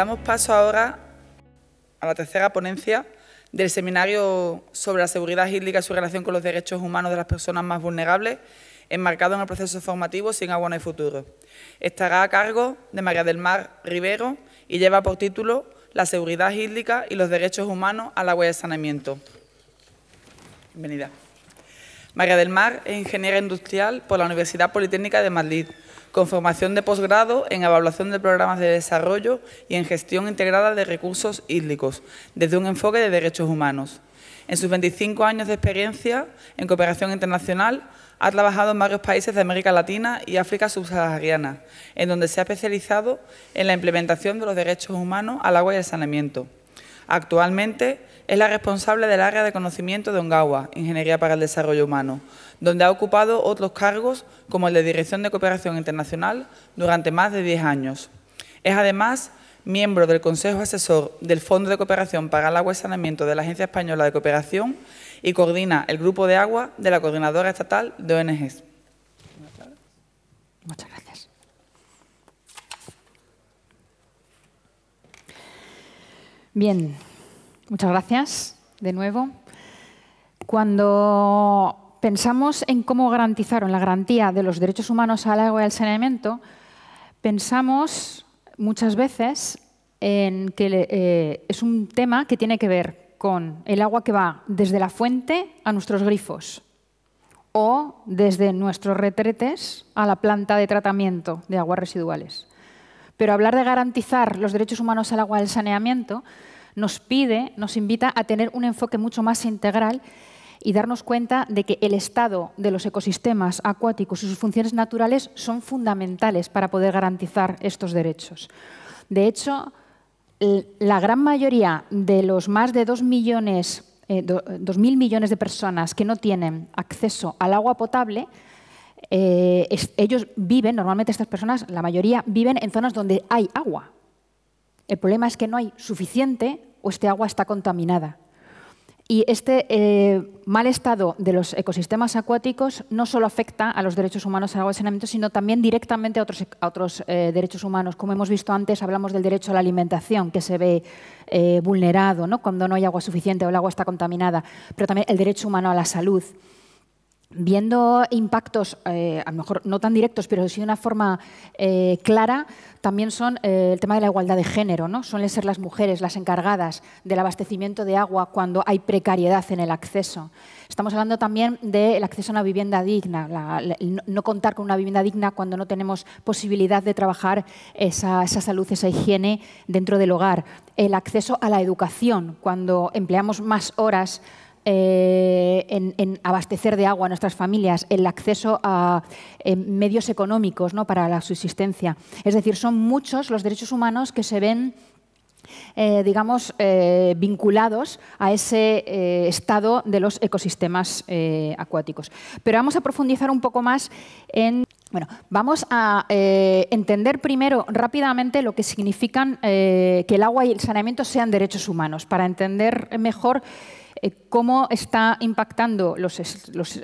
damos paso ahora a la tercera ponencia del seminario sobre la seguridad hídrica y su relación con los derechos humanos de las personas más vulnerables, enmarcado en el proceso formativo Sin agua no hay futuro. Estará a cargo de María del Mar Rivero y lleva por título La seguridad hídrica y los derechos humanos al agua y de saneamiento. Bienvenida. María del Mar es ingeniera industrial por la Universidad Politécnica de Madrid con formación de posgrado en evaluación de programas de desarrollo y en gestión integrada de recursos hídricos, desde un enfoque de derechos humanos. En sus 25 años de experiencia en cooperación internacional, ha trabajado en varios países de América Latina y África subsahariana, en donde se ha especializado en la implementación de los derechos humanos al agua y al saneamiento. Actualmente es la responsable del área de conocimiento de Ongawa, Ingeniería para el Desarrollo Humano, donde ha ocupado otros cargos como el de Dirección de Cooperación Internacional durante más de 10 años. Es además miembro del Consejo Asesor del Fondo de Cooperación para el Agua y Saneamiento de la Agencia Española de Cooperación y coordina el Grupo de Agua de la Coordinadora Estatal de ONGs. Muchas gracias. Bien, muchas gracias de nuevo. Cuando pensamos en cómo garantizaron la garantía de los derechos humanos al agua y al saneamiento, pensamos muchas veces en que eh, es un tema que tiene que ver con el agua que va desde la fuente a nuestros grifos o desde nuestros retretes a la planta de tratamiento de aguas residuales. Pero hablar de garantizar los derechos humanos al agua y al saneamiento nos pide, nos invita a tener un enfoque mucho más integral y darnos cuenta de que el estado de los ecosistemas acuáticos y sus funciones naturales son fundamentales para poder garantizar estos derechos. De hecho, la gran mayoría de los más de millones, 2.000 eh, millones de personas que no tienen acceso al agua potable, eh, ellos viven, normalmente estas personas, la mayoría viven en zonas donde hay agua. El problema es que no hay suficiente o este agua está contaminada. Y este eh, mal estado de los ecosistemas acuáticos no solo afecta a los derechos humanos al agua saneamiento, sino también directamente a otros, eh, derechos humanos. Como hemos visto antes, hablamos del derecho a la alimentación, que se ve eh, vulnerado cuando no hay agua suficiente o el agua está contaminada, pero también el derecho humano a la salud viendo impactos, eh, a lo mejor no tan directos, pero sí de una forma eh, clara, también son eh, el tema de la igualdad de género. ¿no? Suelen ser las mujeres las encargadas del abastecimiento de agua cuando hay precariedad en el acceso. Estamos hablando también del acceso a una vivienda digna, no contar con una vivienda digna cuando no tenemos posibilidad de trabajar esa, esa salud, esa higiene dentro del hogar. El acceso a la educación, cuando empleamos más horas eh, en, abastecer de agua a nuestras familias, el acceso a eh, medios económicos ¿no? para la subsistencia. Es decir, son muchos los derechos humanos que se ven... Eh, digamos, vinculados a ese estado de los ecosistemas acuáticos. Pero vamos a profundizar un poco más en... Bueno, vamos a entender primero rápidamente lo que significan que el agua y el saneamiento sean derechos humanos, para entender mejor eh, cómo está impactando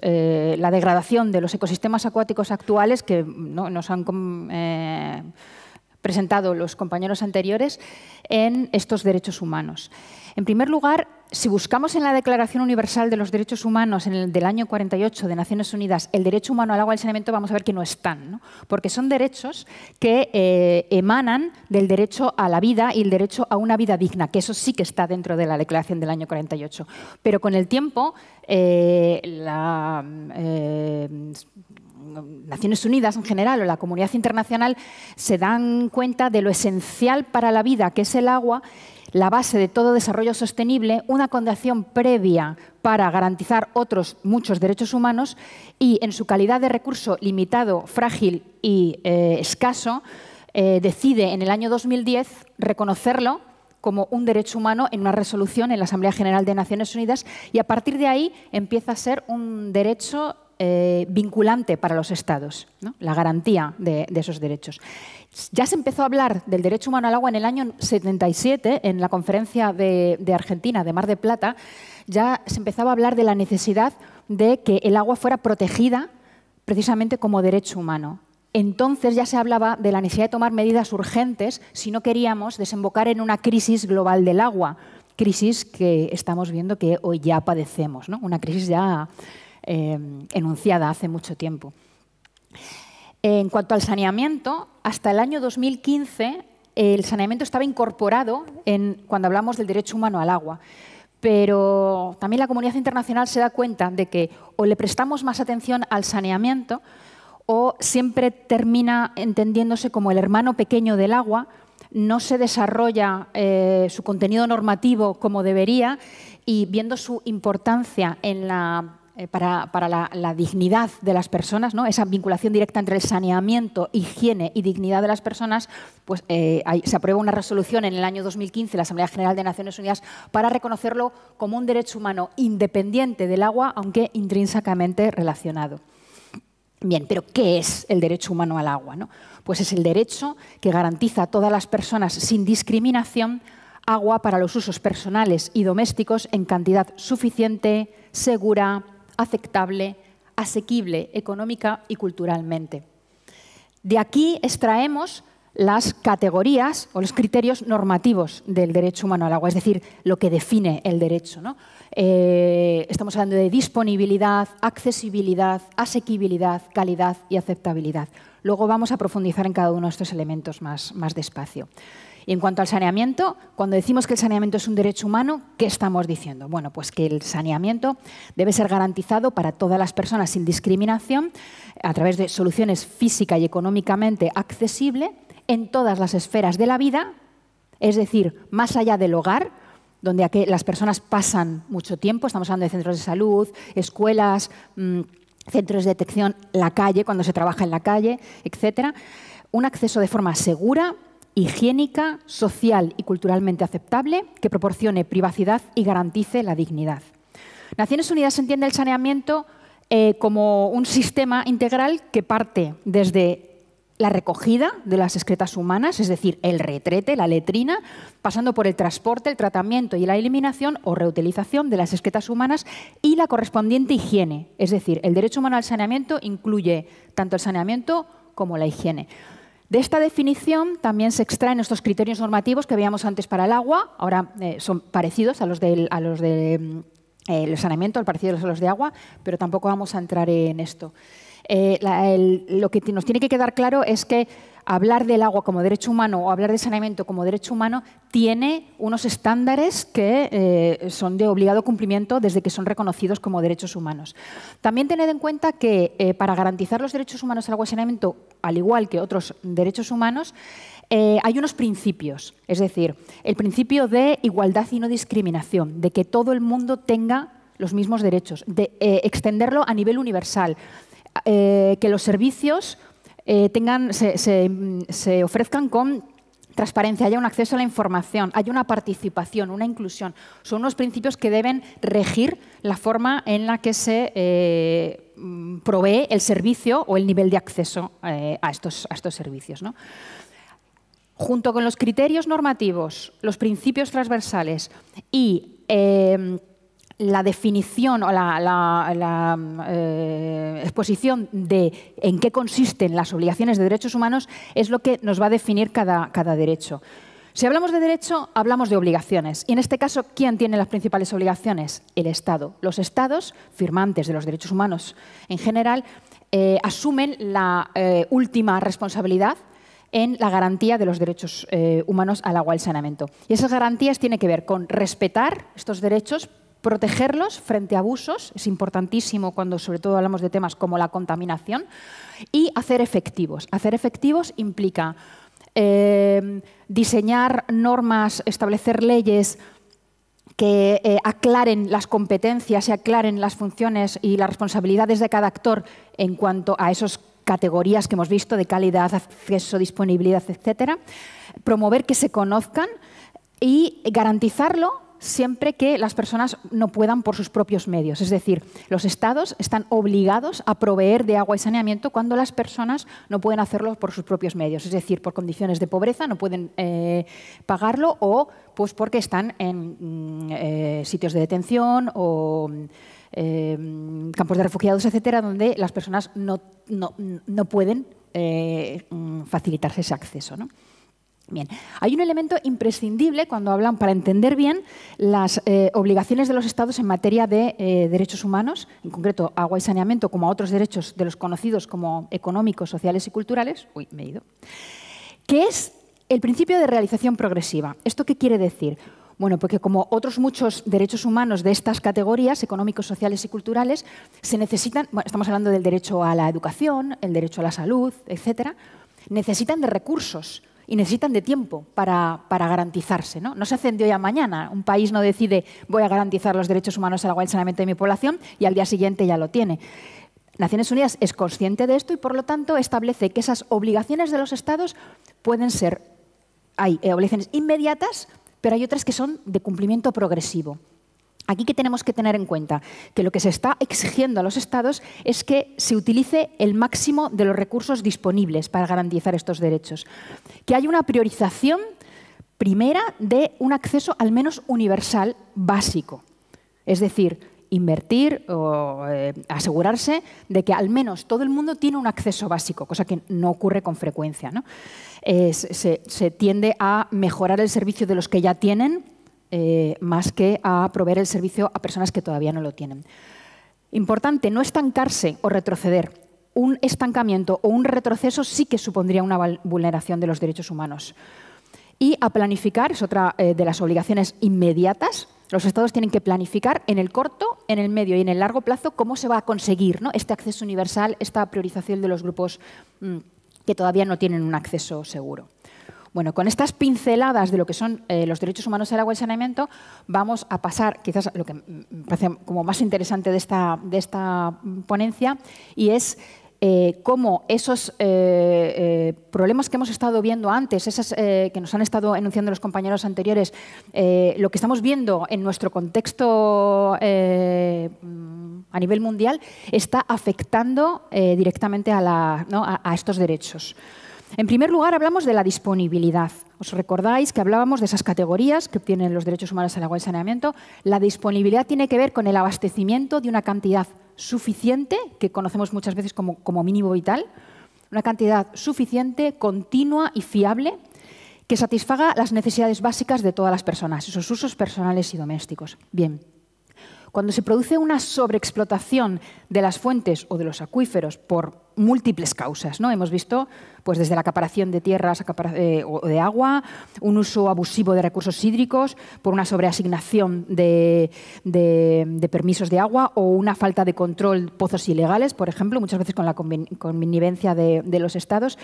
eh, la degradación de los ecosistemas acuáticos actuales que nos han eh, presentado los compañeros anteriores en estos derechos humanos. En primer lugar, si buscamos en la Declaración Universal de los Derechos Humanos en el, del año 48 de Naciones Unidas el derecho humano al agua y al saneamiento, vamos a ver que no están, ¿no? porque son derechos que eh, emanan del derecho a la vida y el derecho a una vida digna, que eso sí que está dentro de la Declaración del año 48. Pero con el tiempo, eh, eh, Naciones Unidas en general o la comunidad internacional se dan cuenta de lo esencial para la vida que es el agua la base de todo desarrollo sostenible, una condición previa para garantizar otros muchos derechos humanos y en su calidad de recurso limitado, frágil y eh, escaso, eh, decide en el año 2010 reconocerlo como un derecho humano en una resolución en la Asamblea General de Naciones Unidas y a partir de ahí empieza a ser un derecho eh, vinculante para los estados, la garantía de, esos derechos. Ya se empezó a hablar del derecho humano al agua en el año 77, en la conferencia de, Argentina, de Mar de Plata, ya se empezaba a hablar de la necesidad de que el agua fuera protegida precisamente como derecho humano. Entonces ya se hablaba de la necesidad de tomar medidas urgentes si no queríamos desembocar en una crisis global del agua, crisis que estamos viendo que hoy ya padecemos, una crisis ya Em, enunciada hace mucho tiempo. En cuanto al saneamiento, hasta el año 2015 el saneamiento estaba incorporado en, cuando hablamos del derecho humano al agua. Pero también la comunidad internacional se da cuenta de que o le prestamos más atención al saneamiento o siempre termina entendiéndose como el hermano pequeño del agua, no se desarrolla eh, su contenido normativo como debería y viendo su importancia en la eh, para, la, dignidad de las personas, ¿no? esa vinculación directa entre el saneamiento, higiene y dignidad de las personas, pues eh, se aprueba una resolución en el año 2015 la Asamblea General de Naciones Unidas para reconocerlo como un derecho humano independiente del agua, aunque intrínsecamente relacionado. Bien, pero ¿qué es el derecho humano al agua? ¿no? Pues es el derecho que garantiza a todas las personas sin discriminación agua para los usos personales y domésticos en cantidad suficiente, segura, aceptable, asequible económica y culturalmente. De aquí extraemos las categorías o los criterios normativos del derecho humano al agua, es decir, lo que define el derecho. Eh, estamos hablando de disponibilidad, accesibilidad, asequibilidad, calidad y aceptabilidad. Luego vamos a profundizar en cada uno de estos elementos más despacio. Y en cuanto al saneamiento, cuando decimos que el saneamiento es un derecho humano, ¿qué estamos diciendo? Bueno, pues que el saneamiento debe ser garantizado para todas las personas sin discriminación a través de soluciones física y económicamente accesible en todas las esferas de la vida, es decir, más allá del hogar, donde las personas pasan mucho tiempo, estamos hablando de centros de salud, escuelas, mm, centros de detección, la calle, cuando se trabaja en la calle, etc. Un acceso de forma segura, higiénica, social y culturalmente aceptable que proporcione privacidad y garantice la dignidad. Naciones Unidas entiende el saneamiento eh, como un sistema integral que parte desde la recogida de las excretas humanas, es decir, el retrete, la letrina, pasando por el transporte, el tratamiento y la eliminación o reutilización de las excretas humanas y la correspondiente higiene. Es decir, el derecho humano al saneamiento incluye tanto el saneamiento como la higiene. De esta definición también se extraen estos criterios normativos que veíamos antes para el agua, ahora eh, son parecidos a los del, los de, mm, eh, saneamiento, parecidos a los de agua, pero tampoco vamos a entrar en esto. Eh, lo que nos tiene que quedar claro es que hablar del agua como derecho humano o hablar de saneamiento como derecho humano tiene unos estándares que eh, son de obligado cumplimiento desde que son reconocidos como derechos humanos. También tened en cuenta que eh, para garantizar los derechos humanos al agua y saneamiento, al igual que otros derechos humanos, eh, hay unos principios, es decir, el principio de igualdad y no discriminación, de que todo el mundo tenga los mismos derechos, de extenderlo a nivel universal, que los servicios eh, tengan, se, ofrezcan con transparencia, haya un acceso a la información, haya una participación, una inclusión. Son unos principios que deben regir la forma en la que se eh, provee el servicio o el nivel de acceso eh, a, estos, a, estos, servicios. Junto con los criterios normativos, los principios transversales y la definición o la, mm, eh, exposición de en qué consisten las obligaciones de derechos humanos es lo que nos va a definir cada, cada derecho. Si hablamos de derecho, hablamos de obligaciones. Y en este caso, ¿quién tiene las principales obligaciones? El Estado. Los Estados, firmantes de los derechos humanos en general, eh, asumen la eh, última responsabilidad en la garantía de los derechos humanos al agua y al saneamiento. Y esas garantías tienen que ver con respetar estos derechos protegerlos frente a abusos, es importantísimo cuando sobre todo hablamos de temas como la contaminación, y hacer efectivos. Hacer efectivos implica eh, diseñar normas, establecer leyes que eh, aclaren las competencias y aclaren las funciones y las responsabilidades de cada actor en cuanto a esas categorías que hemos visto de calidad, acceso, disponibilidad, etcétera, promover que se conozcan y garantizarlo siempre que las personas no puedan por sus propios medios. Es decir, los estados están obligados a proveer de agua y saneamiento cuando las personas no pueden hacerlo por sus propios medios. Es decir, por condiciones de pobreza no pueden eh, pagarlo o pues, porque están en mm, eh, sitios de detención o em, campos de refugiados, etcétera, donde las personas no, pueden eh, mm, facilitarse ese acceso. Bien, hay un elemento imprescindible cuando hablan para entender bien las eh, obligaciones de los Estados en materia de eh, derechos humanos, en concreto agua y saneamiento, como a otros derechos de los conocidos como económicos, sociales y culturales, uy, me he ido, que es el principio de realización progresiva. ¿Esto qué quiere decir? Bueno, porque como otros muchos derechos humanos de estas categorías, económicos, sociales y culturales, se necesitan, bueno, estamos hablando del derecho a la educación, el derecho a la salud, etcétera, necesitan de recursos y necesitan de tiempo para, garantizarse. ¿no? se hacen de hoy a mañana. Un país no decide voy a garantizar los derechos humanos al agua y el saneamiento de mi población y al día siguiente ya lo tiene. Naciones Unidas es consciente de esto y, por lo tanto, establece que esas obligaciones de los Estados pueden ser, hay obligaciones inmediatas, pero hay otras que son de cumplimiento progresivo. Aquí que tenemos que tener en cuenta que lo que se está exigiendo a los estados es que se utilice el máximo de los recursos disponibles para garantizar estos derechos, que haya una priorización primera de un acceso al menos universal básico, es decir, invertir o eh, asegurarse de que al menos todo el mundo tiene un acceso básico, cosa que no ocurre con frecuencia. ¿no? Eh, se tiende a mejorar el servicio de los que ya tienen eh, más que a proveer el servicio a personas que todavía no lo tienen. Importante, no estancarse o retroceder un estancamiento o un retroceso sí que supondría una vulneración de los derechos humanos. Y a planificar, es otra eh, de las obligaciones inmediatas, los Estados tienen que planificar en el corto, en el medio y en el largo plazo cómo se va a conseguir este acceso universal, esta priorización de los grupos mm, que todavía no tienen un acceso seguro. Bueno, con estas pinceladas de lo que son eh, los derechos humanos al agua y saneamiento, vamos a pasar quizás lo que me parece como más interesante de esta, de esta ponencia, y es eh, cómo esos eh, problemas que hemos estado viendo antes, esas que nos han estado enunciando los compañeros anteriores, lo que estamos viendo en nuestro contexto a nivel mundial, está afectando directamente a estos derechos. En primer lugar, hablamos de la disponibilidad. Os recordáis que hablábamos de esas categorías que obtienen los derechos humanos al agua y saneamiento. La disponibilidad tiene que ver con el abastecimiento de una cantidad suficiente, que conocemos muchas veces como, como mínimo vital, una cantidad suficiente, continua y fiable, que satisfaga las necesidades básicas de todas las personas, esos usos personales y domésticos. Bien, cuando se produce una sobreexplotación de las fuentes o de los acuíferos por múltiples causas, ¿no? Hemos visto pues, desde la acaparación de tierras eh, o de agua, un uso abusivo de recursos hídricos por una sobreasignación de, permisos de agua o una falta de control pozos ilegales, por ejemplo, muchas veces con la connivencia de, los estados,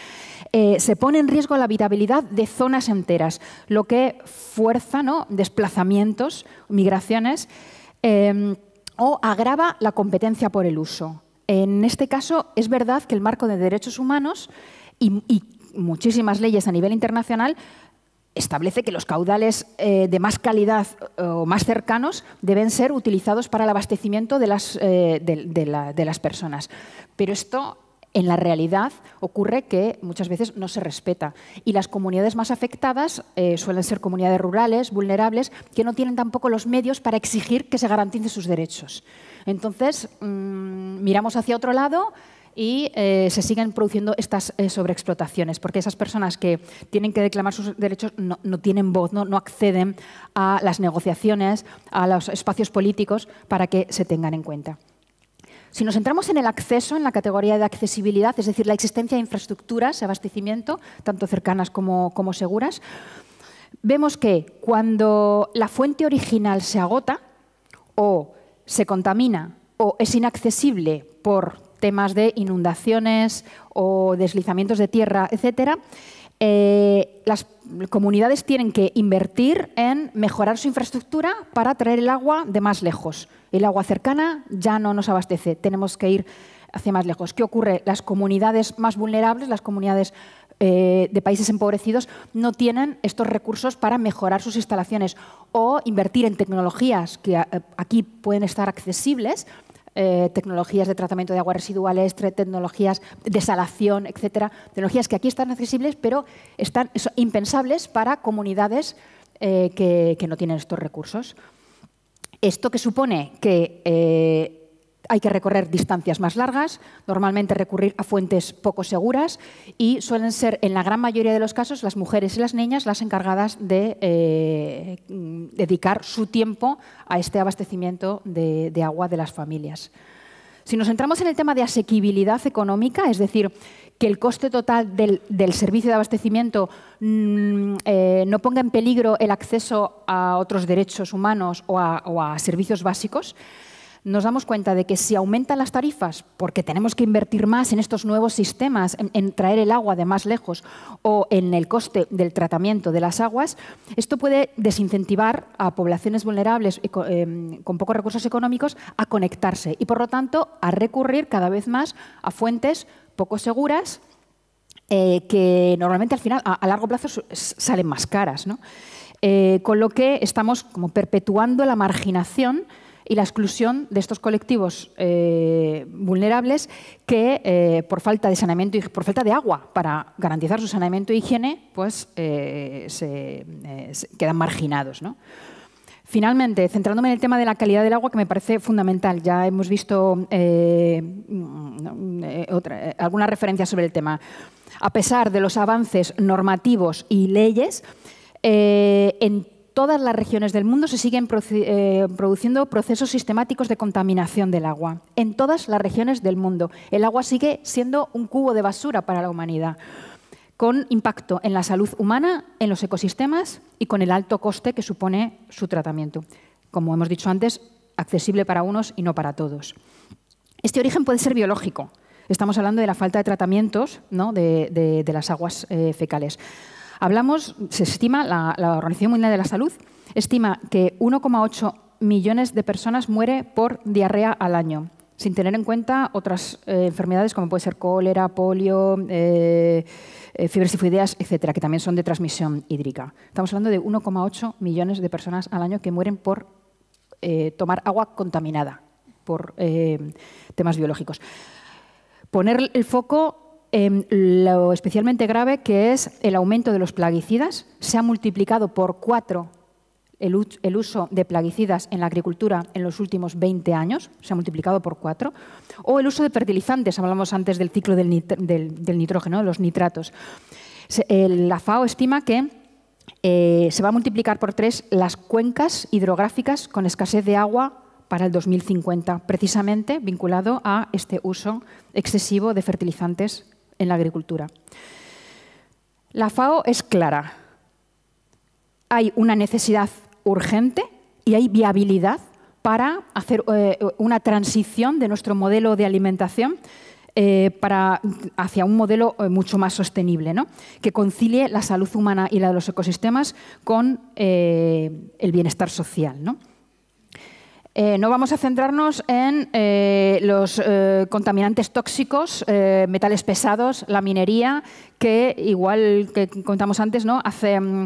eh, se pone en riesgo la habitabilidad de zonas enteras, lo que fuerza desplazamientos, migraciones Em, o agrava la competencia por el uso. En este caso, es verdad que el marco de derechos humanos y, muchísimas leyes a nivel internacional establece que los caudales eh, de más calidad eh, o más cercanos deben ser utilizados para el abastecimiento de las, eh, de las personas. Pero esto en la realidad ocurre que muchas veces no se respeta y las comunidades más afectadas eh, suelen ser comunidades rurales, vulnerables, que no tienen tampoco los medios para exigir que se garanticen sus derechos. Entonces, mm, miramos hacia otro lado y eh, se siguen produciendo estas eh, sobreexplotaciones, porque esas personas que tienen que declamar sus derechos no, tienen voz, no acceden a las negociaciones, a los espacios políticos para que se tengan en cuenta. Si nos entramos en el acceso, en la categoría de accesibilidad, es decir, la existencia de infraestructuras de abastecimiento, tanto cercanas como, como seguras, vemos que cuando la fuente original se agota o se contamina o es inaccesible por temas de inundaciones o deslizamientos de tierra, etcétera, eh, las comunidades tienen que invertir en mejorar su infraestructura para traer el agua de más lejos. El agua cercana ya no nos abastece, tenemos que ir hacia más lejos. ¿Qué ocurre? Las comunidades más vulnerables, las comunidades eh, de países empobrecidos, no tienen estos recursos para mejorar sus instalaciones o invertir en tecnologías que eh, aquí pueden estar accesibles eh, tecnologías de tratamiento de aguas residuales, tecnologías de salación, etcétera. Tecnologías que aquí están accesibles, pero están impensables para comunidades eh, que, no tienen estos recursos. Esto que supone que eh, hay que recorrer distancias más largas, normalmente recurrir a fuentes poco seguras y suelen ser, en la gran mayoría de los casos, las mujeres y las niñas las encargadas de eh, dedicar su tiempo a este abastecimiento de, agua de las familias. Si nos centramos en el tema de asequibilidad económica, es decir, que el coste total del, servicio de abastecimiento mm, eh, no ponga en peligro el acceso a otros derechos humanos o a servicios básicos, nos damos cuenta de que si aumentan las tarifas, porque tenemos que invertir más en estos nuevos sistemas, en, traer el agua de más lejos o en el coste del tratamiento de las aguas, esto puede desincentivar a poblaciones vulnerables em, con, pocos recursos económicos a conectarse y, por lo tanto, a recurrir cada vez más a fuentes poco seguras eh, que normalmente al final, a, largo plazo, salen más caras. Eh, con lo que estamos como perpetuando la marginación y la exclusión de estos colectivos eh, vulnerables que, eh, por falta de saneamiento y por falta de agua para garantizar su saneamiento e higiene, pues eh, quedan marginados. Finalmente, centrándome en el tema de la calidad del agua, que me parece fundamental. Ya hemos visto mm, otra, alguna referencia sobre el tema. A pesar de los avances normativos y leyes, en todas las regiones del mundo se siguen eh, produciendo procesos sistemáticos de contaminación del agua. En todas las regiones del mundo. El agua sigue siendo un cubo de basura para la humanidad, con impacto en la salud humana, en los ecosistemas y con el alto coste que supone su tratamiento. Como hemos dicho antes, accesible para unos y no para todos. Este origen puede ser biológico. Estamos hablando de la falta de tratamientos de, las aguas eh, fecales. Hablamos, se estima, la, Organización Mundial de la Salud estima que 1,8 millones de personas muere por diarrea al año, sin tener en cuenta otras eh, enfermedades como puede ser cólera, polio, eh, tifoideas, eh, etcétera, que también son de transmisión hídrica. Estamos hablando de 1,8 millones de personas al año que mueren por eh, tomar agua contaminada por temas biológicos. Poner el foco Em, lo especialmente grave que es el aumento de los plaguicidas. Se ha multiplicado por cuatro el, uso de plaguicidas en la agricultura en los últimos 20 años, se ha multiplicado por cuatro. O el uso de fertilizantes, hablamos antes del ciclo del, nitrógeno, de los nitratos. la FAO estima que eh, se va a multiplicar por tres las cuencas hidrográficas con escasez de agua para el 2050, precisamente vinculado a este uso excesivo de fertilizantes en la agricultura. La FAO es clara. Hay una necesidad urgente y hay viabilidad para hacer eh, una transición de nuestro modelo de alimentación eh, hacia un modelo eh, mucho más sostenible, que concilie la salud humana y la de los ecosistemas con el bienestar social. Eh, no vamos a centrarnos en eh, los eh, contaminantes tóxicos, metales pesados, la minería, que igual que contamos antes, ¿no? Mm,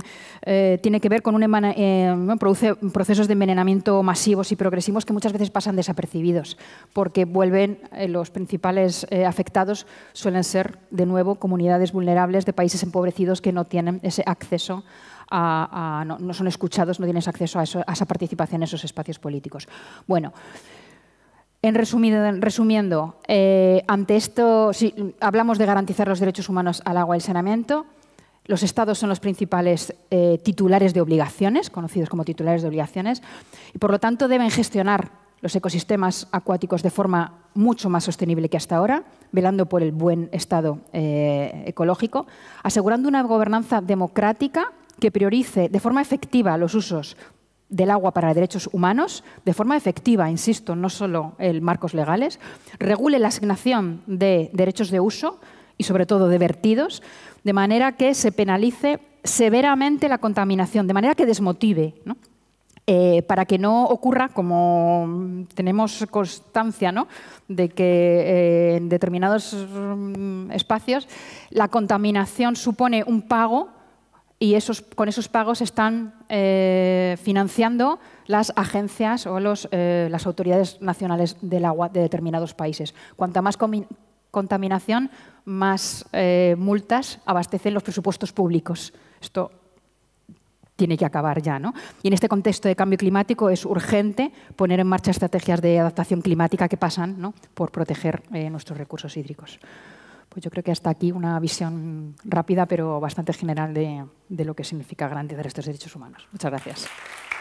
tiene que ver con un produce procesos de envenenamiento masivos y progresivos que muchas veces pasan desapercibidos, porque vuelven los principales afectados suelen ser de nuevo comunidades vulnerables de países empobrecidos que no tienen ese acceso no, son escuchados, no tienes acceso a, esa participación en esos espacios políticos. Bueno, en resumiendo, eh, ante esto, si hablamos de garantizar los derechos humanos al agua y al saneamiento, los estados son los principales eh, titulares de obligaciones, conocidos como titulares de obligaciones, y por lo tanto deben gestionar los ecosistemas acuáticos de forma mucho más sostenible que hasta ahora, velando por el buen estado eh, ecológico, asegurando una gobernanza democrática que priorice de forma efectiva los usos del agua para derechos humanos, de forma efectiva, insisto, no solo en marcos legales, regule la asignación de derechos de uso y sobre todo de vertidos, de manera que se penalice severamente la contaminación, de manera que desmotive, eh, para que no ocurra, como tenemos constancia, de que eh, en determinados mm, espacios la contaminación supone un pago y esos, con esos pagos están eh, financiando las agencias o eh, las autoridades nacionales del agua de determinados países. Cuanta más contaminación, más eh, multas abastecen los presupuestos públicos. Esto tiene que acabar ya. ¿no? Y en este contexto de cambio climático es urgente poner en marcha estrategias de adaptación climática que pasan por proteger nuestros recursos hídricos. Pues yo creo que hasta aquí una visión rápida pero bastante general de, de lo que significa garantizar estos derechos humanos. Muchas gracias.